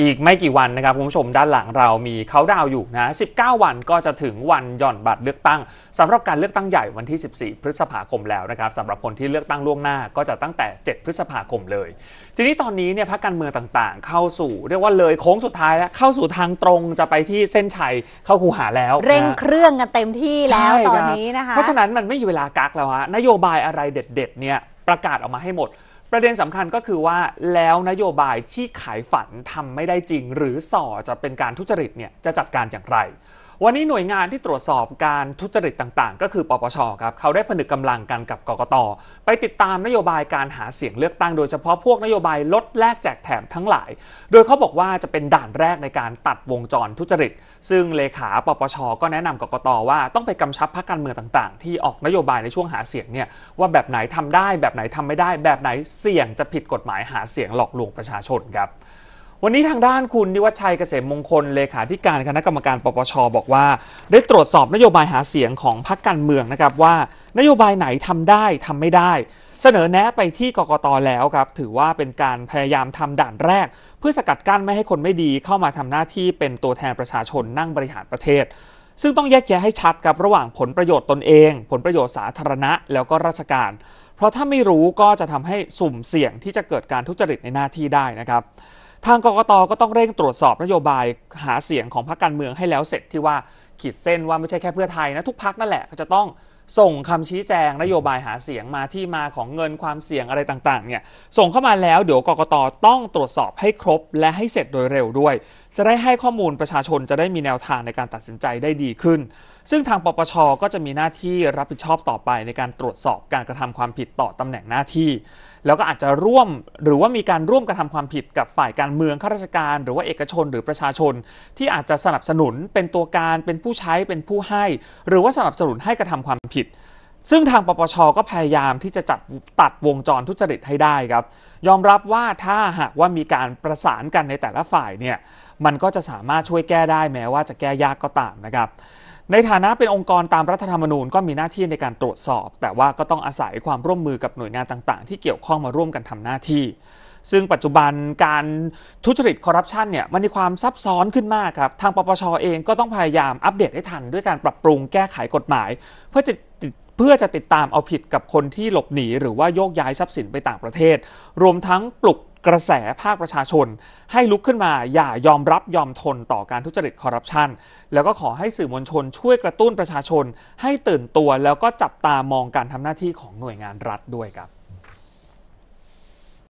อีกไม่กี่วันนะครับคุณผู้ชมด้านหลังเรามีเขาดาวอยู่นะ19 วันก็จะถึงวันย่อนบัตรเลือกตั้ง สำหรับการเลือกตั้งใหญ่วันที่ 14 พฤษภาคมแล้วนะครับสำหรับคนที่เลือกตั้งล่วงหน้าก็จะตั้งแต่ 7 พฤษภาคมเลย ทีนี้ตอนนี้เนี่ยพรรคการเมืองต่างๆ เข้าสู่ เรียกว่าเลยโค้งสุดท้ายแล้วเข้าสู่ทางตรงจะไปที่เส้นชัยเข้าคูหาแล้ว เร่งเครื่องกันเต็มที่แล้วตอนนี้นะคะเพราะฉะนั้นมันไม่มีเวลากักแล้วฮะนโยบายอะไรเด็ดๆเนี่ยประกาศออกมาให้หมดประเด็นสำคัญก็คือว่าแล้วนโยบายที่ขายฝันทำไม่ได้จริงหรือส่อจะเป็นการทุจริตเนี่ยจะจัดการอย่างไรวันนี้หน่วยงานที่ตรวจสอบการทุจริตต่างๆ ก็คือ ปปช ครับ เขาได้ผนึกกำลังกันกับกกตไปติดตามนโยบายการหาเสียงเลือกตั้งโดยเฉพาะพวกนโยบายลดแลกแจกแถมทั้งหลาย โดยเขาบอกว่าจะเป็นด่านแรกในการตัดวงจรทุจริต ซึ่งเลขาปปชก็แนะนำกกตว่าต้องไปกำชับพรรคการเมืองต่างๆ ที่ออกนโยบายในช่วงหาเสียงเนี่ยว่าแบบไหนทำได้แบบไหนทำไม่ได้ แบบไหนเสี่ยงจะผิดกฎหมายหาเสียงหลอกลวงประชาชนครับวันนี้ทางด้านคุณ นิวัชชัยเกษมมงคล เลขาธิการคณะกรรมการปปชบอกว่า ได้ตรวจสอบนโยบายหาเสียงของพรรคการเมืองนะครับว่านโยบายไหนทำได้ทำไม่ได้ เสนอแนะไปที่กกตแล้วครับ ถือว่าเป็นการพยายามทำด่านแรก เพื่อสกัดกั้นไม่ให้คนไม่ดี เข้ามาทำหน้าที่เป็นตัวแทนประชาชนนั่งบริหารประเทศ ซึ่งต้องแยกแยะให้ชัดกับระหว่างผลประโยชน์ตนเอง ผลประโยชน์สาธารณะแล้วก็ราชการ เพราะถ้าไม่รู้ก็จะทำให้สุ่มเสี่ยงที่จะเกิดการทุจริตในหน้าที่ได้นะครับทางกกตก็ต้องเร่งตรวจสอบนโยบายหาเสียงของพรรคการเมืองให้แล้วเสร็จที่ว่าขีดเส้นว่าไม่ใช่แค่เพื่อไทยนะทุกพักนั่นแหละก็จะต้องส่งคำชี้แจงนโยบายหาเสียงมาที่มาของเงินความเสี่ยงอะไรต่างๆเนี่ยส่งเข้ามาแล้วเดี๋ยวกกตต้องตรวจสอบให้ครบและให้เสร็จโดยเร็วด้วยจะได้ให้ข้อมูลประชาชนจะได้มีแนวทางในการตัดสินใจได้ดีขึ้น ซึ่งทางปปช ก็จะมีหน้าที่รับผิดชอบต่อไปในการตรวจสอบการกระทำความผิดต่อตำแหน่งหน้าที่ แล้วก็อาจจะร่วมหรือว่ามีการร่วมกระทำความผิดกับฝ่ายการเมืองข้าราชการ หรือว่าเอกชนหรือประชาชน ที่อาจจะสนับสนุนเป็นตัวการเป็นผู้ใช้เป็นผู้ให้ หรือว่าสนับสนุนให้กระทำความผิดซึ่งทางปปชก็พยายามที่จะจับตัดวงจรทุจริตให้ได้ครับ ยอมรับว่าถ้าหากว่ามีการประสานกันในแต่ละฝ่ายเนี่ยมันก็จะสามารถช่วยแก้ได้แม้ว่าจะแก้ยากก็ตามนะครับ ในฐานะเป็นองค์กรตามรัฐธรรมนูญก็มีหน้าที่ในการตรวจสอบ แต่ว่าก็ต้องอาศัยความร่วมมือกับหน่วยงานต่างๆ ที่เกี่ยวข้องมาร่วมกันทำหน้าที่ซึ่งปัจจุบันการทุจริตคอร์รัปชันเนี่ยมันมีความซับซ้อนขึ้นมากครับทางปปชเองก็ต้องพยายามอัปเดตให้ทันด้วยการปรับปรุงแก้ไขกฎหมาย เพื่อจะพื่อจะติดตามเอาผิดกับคนที่หลบหนีหรือว่าโยกย้ายทรัพย์สินไปต่างประเทศ รวมทั้งปลุกกระแสภาคประชาชน ให้ลุกขึ้นมาอย่ายอมรับยอมทนต่อการทุจริตคอร์รัปชัน แล้วก็ขอให้สื่อมวลชนช่วยกระตุ้นประชาชน ให้ตื่นตัวแล้วก็จับตามองการทำหน้าที่ของหน่วยงานรัฐด้วยครับ